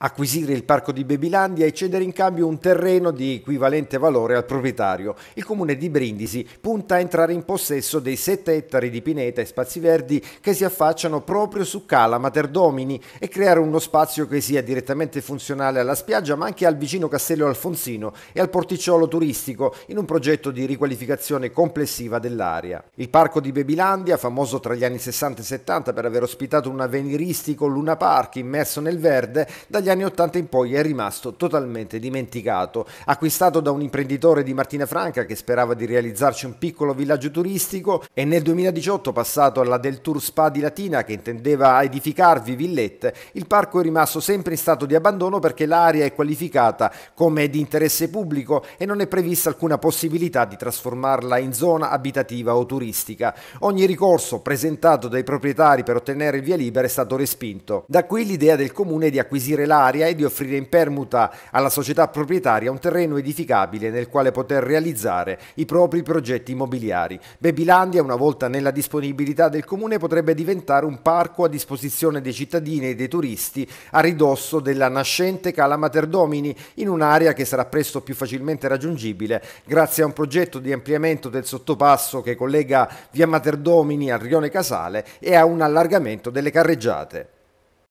acquisire il parco di Bebilandia e cedere in cambio un terreno di equivalente valore al proprietario. Il comune di Brindisi punta a entrare in possesso dei 7 ettari di pineta e spazi verdi che si affacciano proprio su Cala Materdomini e creare uno spazio che sia direttamente funzionale alla spiaggia ma anche al vicino Castello Alfonsino e al porticciolo turistico in un progetto di riqualificazione complessiva dell'area. Il parco di Bebilandia, famoso tra gli anni 60 e 70 per aver ospitato un avveniristico Luna Park immerso nel verde, dagli dagli anni 80 in poi è rimasto totalmente dimenticato. Acquistato da un imprenditore di Martina Franca che sperava di realizzarci un piccolo villaggio turistico e nel 2018 passato alla Del Tour Spa di Latina che intendeva edificarvi villette, il parco è rimasto sempre in stato di abbandono perché l'area è qualificata come di interesse pubblico e non è prevista alcuna possibilità di trasformarla in zona abitativa o turistica. Ogni ricorso presentato dai proprietari per ottenere il via libera è stato respinto. Da qui l'idea del comune di acquisire l'area area e di offrire in permuta alla società proprietaria un terreno edificabile nel quale poter realizzare i propri progetti immobiliari. Bebilandia, una volta nella disponibilità del comune, potrebbe diventare un parco a disposizione dei cittadini e dei turisti a ridosso della nascente Cala Materdomini, in un'area che sarà presto più facilmente raggiungibile grazie a un progetto di ampliamento del sottopasso che collega via Materdomini al Rione Casale e a un allargamento delle carreggiate.